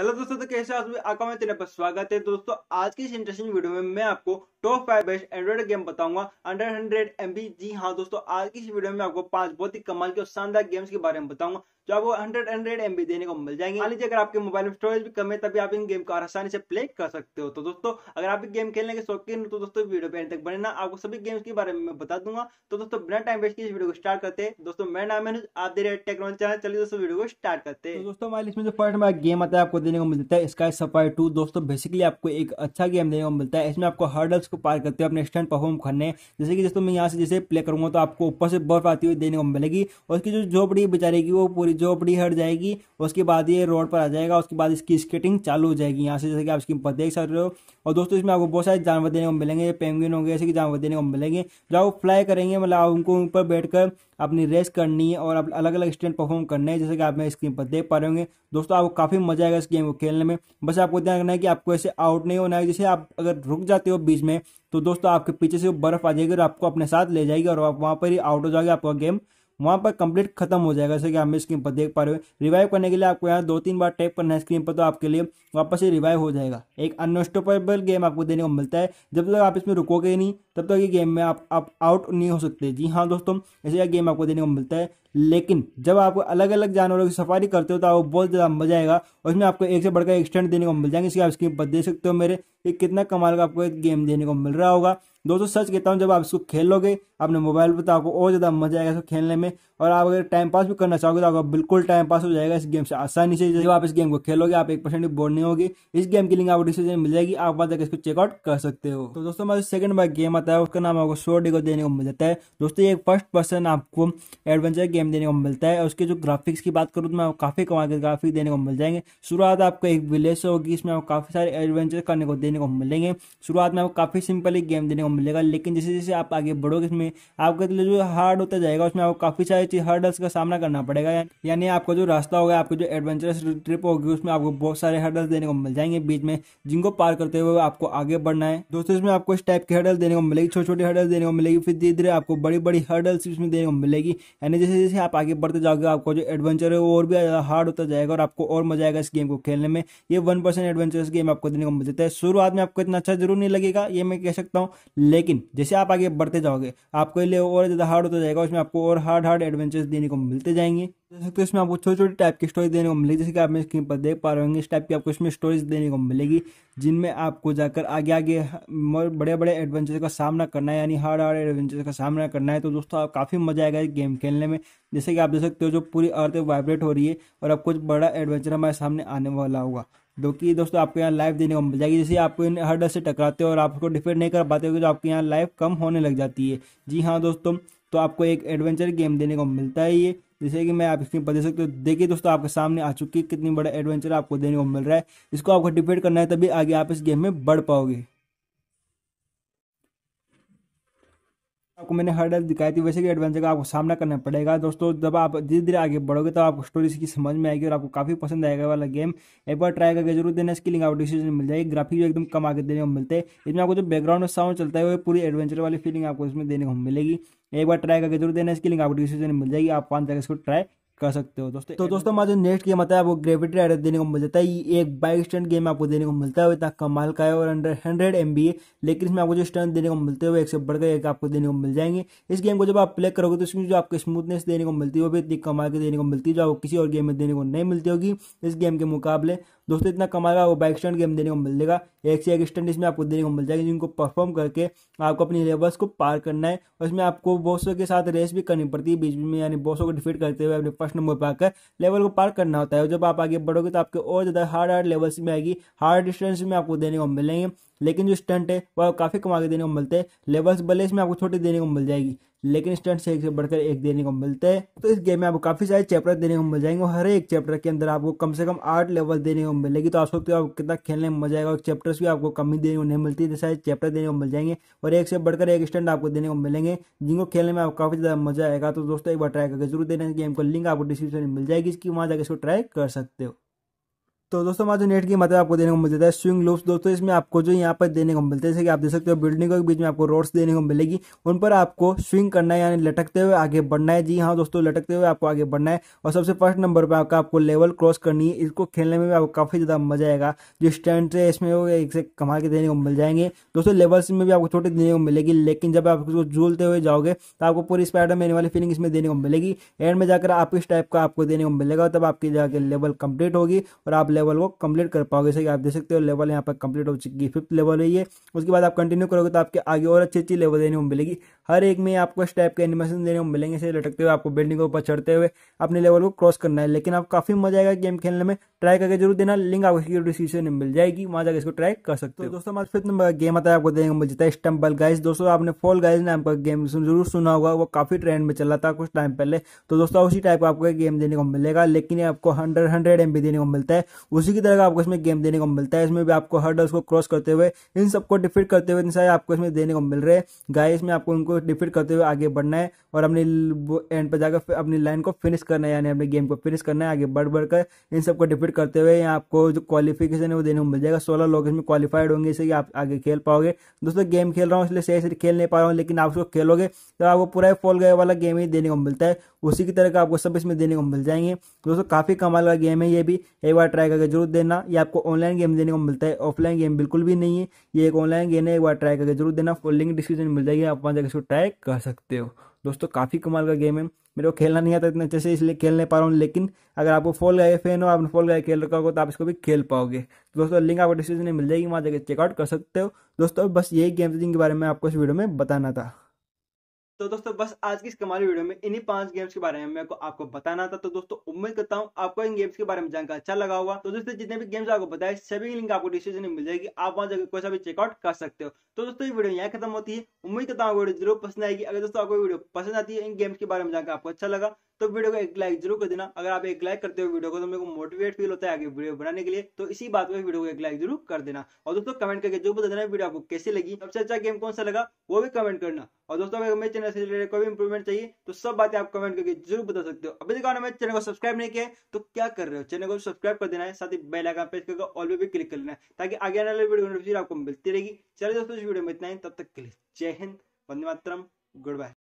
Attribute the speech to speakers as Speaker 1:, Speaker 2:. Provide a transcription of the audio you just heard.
Speaker 1: hello दोस्तों तो कैसे आप आका में तेरे पर स्वागत है दोस्तों आज की इस इंटरेस्टिंग वीडियो में मैं आपको top five best Android game बताऊंगा अंडर हंड्रेड एम जी हाँ दोस्तों आज की इस वीडियो में आपको पांच बहुत ही कमाल के और शानदार गेम्स के बारे में बताऊंगा जो आपको हंड्रेड हंड्रेड एम देने को मिल जाएंगे मान लीजिए अगर आपके मोबाइल में स्टोरेज भी कम है तभी आप इन गेम को आसानी से प्ले कर सकते हो तो दोस्तों अगर आप गेम खेलने के शौकीन हो तो दोस्तों वीडियो पे तक बने ना आपको सभी गेम्स के बारे में बता दूंगा तो दोस्तों बिना टाइम वेस्ट किए वीडियो को स्टार्ट करते हैं दोस्तों मैं नाम है आप दे टेक्नोलॉजी चैनल चलिए दोस्तों वीडियो को स्टार्ट करते हैं तो दोस्तों हमारे इसमें जो फर्स्ट हमारा गेम आता है आपको देने को मिलता है स्काई सफाई टू दोस्तों बेसिकली आपको एक अच्छा गेम देने को मिलता है इसमें आपको हर्डल्स को पार करते हो अपने स्टैंड परफॉर्म करने जैसे कि दोस्तों मैं यहाँ से जैसे प्ले करूंगा तो आपको ऊपर से बर्फ आती हुई देने को मिलेगी और उसकी जो झोपड़ी बेचारेगी वो पूरी जो अपनी हट जाएगी उसके बाद ये रोड पर आ जाएगा उसके बाद इसकी स्केटिंग चालू हो जाएगी यहाँ से जैसे कि आप इसकी पर देख सकते हो और दोस्तों इसमें आपको बहुत सारे जानवर देने को मिलेंगे पेंगुइन होंगे ऐसे कि जानवर देने को मिलेंगे जो आप फ्लाई करेंगे मतलब आप उनको ऊपर बैठकर अपनी रेस करनी है और आप अलग अलग स्टैंड परफॉर्म करने हैं जैसे कि आप मेरे स्क्रीन पर देख पा रहे होंगे दोस्तों आपको काफ़ी मजा आएगा इस गेम को खेलने में बस आपको ध्यान रखना है कि आपको ऐसे आउट नहीं होना है जैसे आप अगर रुक जाते हो बीच में तो दोस्तों आपके पीछे से बर्फ आ जाएगी और आपको अपने साथ ले जाएगी और आप वहाँ पर ही आउट हो जाएगा आपका गेम वहाँ पर कंप्लीट खत्म हो जाएगा जैसे कि आप स्क्रीन पर देख पा रहे हो रिवाइव करने के लिए आपको यहाँ दो तीन बार टैप करना है स्क्रीन पर तो आपके लिए वापस से रिवाइव हो जाएगा एक अनस्टॉपेबल गेम आपको देने को मिलता है जब तक तो आप इसमें रुकोगे नहीं तब तक तो ये गेम में आप, आप आउट नहीं हो सकते जी हाँ दोस्तों ऐसे गेम आपको देने को मिलता है लेकिन जब आप अलग अलग जानवरों की सफारी करते हो तो आपको बहुत ज़्यादा मजा आएगा और इसमें आपको एक से बढ़कर एक्सटेंड देने को मिल जाएंगे इसकी आप स्क्रीन पर देख सकते हो मेरे कि कितना कमाल का आपको एक गेम देने को मिल रहा होगा दोस्तों सच कहता हूँ जब आप इसको खेल लोगे अपने मोबाइल पर तो आपको और ज़्यादा मजा आएगा इसको खेलने में और आप अगर टाइम पास भी करना चाहोगे तो आपका बिल्कुल टाइम पास हो जाएगा इस गेम से आसानी से जब आप इस गेम को खेलोगे आप एक परसेंट बोर्ड नहीं होगी इस गेम की लिंक आपको डिस्क्रिप्शन मिल जाएगी आप वहाँ इसको चेकआउट कर सकते हो तो दोस्तों हमारे सेकंड बार गेम आता है उसका नाम आपको शो डिगो देने को मिल जाता है दोस्तों एक फर्स्ट पर्सन आपको एडवेंचर गेम देने को मिलता है उसके जो ग्राफिक्स की बात करूँ तो मैं काफ़ी कमा के ग्राफिक देने को मिल जाएंगे शुरुआत आपको एक विलेज से होगी इसमें आपको काफ़ी सारे एडवेंचर करने को देने को मिलेंगे शुरुआत में आपको काफ़ी सिंपल एक गेम देने को कम मिलेगा लेकिन जैसे जैसे आप आगे बढ़ोगे इसमें आपका दिल तो जो हार्ड होता जाएगा उसमें आपको काफ़ी सारी चीज़ हर्डल्स का सामना करना पड़ेगा यानी आपका जो रास्ता होगा आपकी जो एडवेंचरस ट्रिप होगी उसमें आपको बहुत सारे हर्डल्स देने को मिल जाएंगे बीच में जिनको पार करते हुए आपको आगे बढ़ना है दोस्तों इसमें आपको इस टाइप के हर्डल देने को मिलेगी छोटे छोटे हर्डल देने को मिलेगी फिर धीरे धीरे आपको बड़ी बड़ी हर्डल्स इसमें देने को मिलेगी यानी जैसे जैसे आप आगे बढ़ते जाओगे आपको जो एडवेंचर है वो और भी हार्ड होता जाएगा और आपको और मजा आएगा इस गेम को खेलने में ये वन परसेंट एडवेंचरस गेम आपको देने को मिल जाता है शुरुआत में आपको इतना अच्छा जरूर नहीं लगेगा ये मैं कह सकता हूँ लेकिन जैसे आप आगे बढ़ते जाओगे आपके लिए और ज़्यादा हार्ड होता जाएगा उसमें आपको और हार्ड हार्ड एडवेंचर्स देने को मिलते जाएंगे देख सकते हो इसमें आपको छोटी छोटी टाइप की स्टोरी देने को मिलेगी जैसे कि आप मेरे स्क्रीन पर देख पा रहे होंगे इस टाइप की आपको इसमें स्टोरीज देने को मिलेगी जिनमें आपको जाकर आगे आगे बड़े बड़े एडवेंचर का सामना करना है यानी हार्ड हार्ड एडवेंचर का सामना करना है तो दोस्तों आप काफ़ी मजा आएगा इस गेम खेलने में जैसे कि आप देख सकते हो जो पूरी अर्थ वाइब्रेट हो रही है और अब कुछ बड़ा एडवेंचर हमारे सामने आने वाला होगा जो कि दोस्तों आपको यहाँ लाइफ देने को मिल जाएगी जैसे आपको इन डर से टकराते हो और आप उसको डिफेंड नहीं कर पाते हो तो आपके यहाँ लाइफ कम होने लग जाती है जी हाँ दोस्तों तो आपको एक एडवेंचर गेम देने को मिलता है ये जैसे कि मैं आप स्क्रीन पर देख सकते हो देखिए दोस्तों आपके सामने आ चुकी है कितनी बड़ा एडवेंचर आपको देने को मिल रहा है इसको आपको डिफेंड करना है तभी आगे आप इस गेम में बढ़ पाओगे आपको मैंने हर डर दिखाई थी वैसे कि एडवेंचर का आपको सामना करना पड़ेगा दोस्तों जब आप धीरे धीरे आगे बढ़ोगे तो आपको स्टोरी इसकी समझ में आएगी और आपको काफ़ी पसंद आएगा वाला गेम एक बार ट्राई करके जरूर देना इसकी लिंक आपको डिस्क्रिप्शन मिल जाएगी ग्राफिक जो एकदम कम आगे देने को मिलते हैं इसमें आपको जो बैकग्राउंड में साउंड चलता है वो पूरी एडवेंचर वाली फीलिंग आपको इसमें देने को मिलेगी एक बार ट्राई करके जरूर देना इसकी लिंक आपको डिस्क्रिप्शन मिल जाएगी आप पाँच तक इसको ट्राई कर सकते हो दोस्तों तो दोस्तों हमारा जो नेक्स्ट गेम आता है वो ग्रेविटी राइडर देने को मिल जाता है ये एक बाइक स्टंट गेम आपको देने को मिलता है इतना कमाल का है और अंडर हंड्रेड एम लेकिन इसमें आपको जो स्टंट देने को मिलते वो एक से बढ़कर एक आपको देने को मिल जाएंगे इस गेम को जब आप प्ले करोगे तो इसमें जो आपको स्मूथनेस देने को मिलती है वो भी इतनी कमाल की देने को मिलती है जो आपको किसी और गेम में देने को नहीं मिलती होगी इस गेम के मुकाबले दोस्तों इतना कमाल का बाइक स्टैंड गेम देने को मिलेगा एक से एक स्टैंड इसमें आपको देने को मिल जाएगा जिनको परफॉर्म करके आपको अपनी लेवल्स को पार करना है और इसमें आपको बॉसों के साथ रेस भी करनी पड़ती है बीच बीच में यानी बॉसों को डिफीट करते हुए अपने फर्स्ट नंबर पर आकर लेवल को पार करना होता है जब आप आगे बढ़ोगे तो आपके और ज़्यादा हार्ड हार्ड लेवल्स में आएगी हार्ड डिस्टेंस में आपको देने को मिलेंगे लेकिन जो स्टंट है वह काफ़ी कमा के देने को मिलते हैं लेवल्स भले इसमें आपको छोटी देने को मिल जाएगी लेकिन से एक से बढ़कर एक देने को मिलते हैं तो इस गेम में आपको काफ़ी सारे चैप्टर देने को मिल जाएंगे हर एक चैप्टर के अंदर आपको कम से कम आठ लेवल देने को मिलेगी तो आप सोचते हो आप कितना खेलने में मजा आएगा और चैप्टर्स भी आपको कमी देने को नहीं मिलती इतने चैप्टर देने को मिल जाएंगे और एक से बढ़कर एक स्टंट आपको देने को मिलेंगे जिनको खेलने में आपको काफ़ी ज़्यादा मजा आएगा तो दोस्तों एक बार ट्राई करके जरूर देने गेम को लिंक आपको डिस्क्रिप्शन में मिल जाएगी इसकी वहां जाकर इसको ट्राई कर सकते हो तो दोस्तों हमारा जो नेट की मदद आपको देने को मिलता है स्विंग लूप्स दोस्तों इसमें आपको जो यहाँ पर देने को मिलते हैं जैसे कि आप देख सकते हो बिल्डिंगों के बीच में आपको रोड्स देने को मिलेगी उन पर आपको स्विंग करना है यानी लटकते हुए आगे बढ़ना है जी हाँ दोस्तों लटकते हुए आपको आगे बढ़ना है और सबसे फर्स्ट नंबर पर आपका आपको लेवल क्रॉस करनी है इसको खेलने में भी आपको काफ़ी ज़्यादा मजा आएगा जो स्टैंड है इसमें वो एक से कमा के देने को मिल जाएंगे दोस्तों लेवल्स में भी आपको छोटे देने को मिलेगी लेकिन जब आप उसको झूलते हुए जाओगे तो आपको पूरी स्पाइडर में वाली फीलिंग इसमें देने को मिलेगी एंड में जाकर आप इस टाइप का आपको देने को मिलेगा तब आपकी जाकर लेवल कंप्लीट होगी और आप लेवल को कंप्लीट कर पाओगे जैसे कि आप देख सकते हो लेवल यहाँ पर कंप्लीट हो चुकी है फिफ्थ लेवल है ये उसके बाद आप कंटिन्यू करोगे तो आपके आगे और अच्छी अच्छी लेवल देने को मिलेगी हर एक में आपको इस टाइप के एनिमेशन देने को मिलेंगे इसे लटकते हुए आपको बिल्डिंग के ऊपर चढ़ते हुए अपने लेवल को क्रॉस करना है लेकिन आप काफ़ी मजा आएगा गेम खेलने में ट्राई करके जरूर देना लिंक आपको डिस्क्रिप्शन में मिल जाएगी वहाँ जाकर इसको ट्राई कर सकते तो हो दोस्तों हमारे फिफ्थ नंबर गेम आता है आपको देने को मिल जाता है स्टम्बल गाइज दोस्तों आपने फॉल गाइज नाम का गेम जरूर सुना होगा वो काफ़ी ट्रेंड में चला था कुछ टाइम पहले तो दोस्तों उसी टाइप का आपको गेम देने को मिलेगा लेकिन आपको हंड्रेड हंड्रेड एम देने को मिलता है उसी की तरह का आपको इसमें गेम देने को मिलता है इसमें भी आपको हर डल्स को क्रॉस करते हुए इन सबको डिफीट करते हुए सारे आपको इसमें देने को मिल रहे हैं गाय इसमें आपको उनको डिफीट करते हुए आगे बढ़ना है और अपनी एंड पर जाकर अपनी लाइन को फिनिश करना है यानी अपने गेम को फिनिश करना है आगे बढ़ बढ़ कर इन सबको डिफीट करते हुए यहाँ आपको जो क्वालिफिकेशन है वो देने को मिल जाएगा सोलह लोग इसमें क्वालिफाइड होंगे इससे कि आप आगे खेल पाओगे दोस्तों गेम खेल रहा हूँ इसलिए सही से खेल नहीं पा रहा हूँ लेकिन आप उसको खेलोगे तो आपको पूरा फॉल गए वाला गेम ही देने को मिलता है उसी की तरह का आपको सब इसमें देने को मिल जाएंगे दोस्तों काफ़ी कमाल का गेम है ये भी एक बार ट्राई कर करके जरूर देना ये आपको ऑनलाइन गेम देने को मिलता है ऑफलाइन गेम बिल्कुल भी नहीं है ये एक ऑनलाइन गेम है एक बार ट्राई करके जरूर देना फुल लिंक डिस्क्रिप्शन में मिल जाएगी आप वहाँ जाकर इसको ट्राई कर सकते हो दोस्तों काफ़ी कमाल का गेम है मेरे को खेलना नहीं आता इतना अच्छे से इसलिए खेल नहीं पा रहा हूँ लेकिन अगर आपको फॉल गाय फैन हो आपने फॉल गाय खेल रखा होगा तो आप इसको भी खेल पाओगे तो दोस्तों लिंक आपको डिस्क्रिप्शन में मिल जाएगी वहाँ जाकर चेकआउट कर सकते हो दोस्तों बस यही गेम के बारे में आपको इस वीडियो में बताना था तो दोस्तों बस आज की इस कमाली वीडियो में इन्हीं पांच गेम्स के बारे में मैं को आपको बताना था तो दोस्तों उम्मीद करता हूँ आपको इन गेम्स के बारे में जानकर अच्छा लगा होगा तो दोस्तों जितने भी गेम्स आपको बताए सभी लिंक आपको डिस्क्रिप्शन में मिल जाएगी आप वहां जाकर कोई सा भी चेकआउट कर सकते हो तो दोस्तों ये वीडियो यहाँ खत्म होती है उम्मीद करता हूँ वीडियो जरूर पसंद आएगी अगर दोस्तों आपको वीडियो पसंद आती है इन गेम्स के बारे में जानकर आपको अच्छा लगा तो वीडियो को एक लाइक जरूर कर देना अगर आप एक लाइक करते हो वीडियो को तो मेरे को मोटिवेट फील होता है आगे वीडियो बनाने के लिए तो इसी बात पर वीडियो को एक लाइक जरूर कर देना और दोस्तों कमेंट करके जो बता देना वीडियो आपको कैसे लगी सबसे अच्छा गेम कौन सा लगा वो भी कमेंट करना और दोस्तों अगर मेरे चैनल से रिलेटेड कोई भी इंप्रूवमेंट चाहिए तो सब बातें आप कमेंट करके जरूर बता सकते हो अभी तक में चैनल को सब्सक्राइब नहीं किया तो क्या कर रहे हो चैनल को सब्सक्राइब कर देना है साथ ही बेल आइकन प्रेस करके ऑल पे भी क्लिक कर लेना है ताकि आगे आने वाले वीडियो नोटिफिकेशन आपको मिलती रहेगी चलिए दोस्तों इस वीडियो में इतना ही तब तक के लिए जय हिंद वंदे मातरम गुड बाय